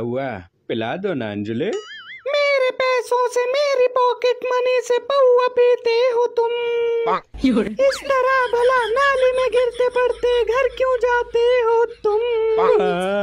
हुआ पिला दो ना अंजलि मेरे पैसों से मेरी पॉकेट मनी से पौआ पीते हो तुम इस तरह भला नाली में गिरते पड़ते घर क्यों जाते हो तुम हाँ।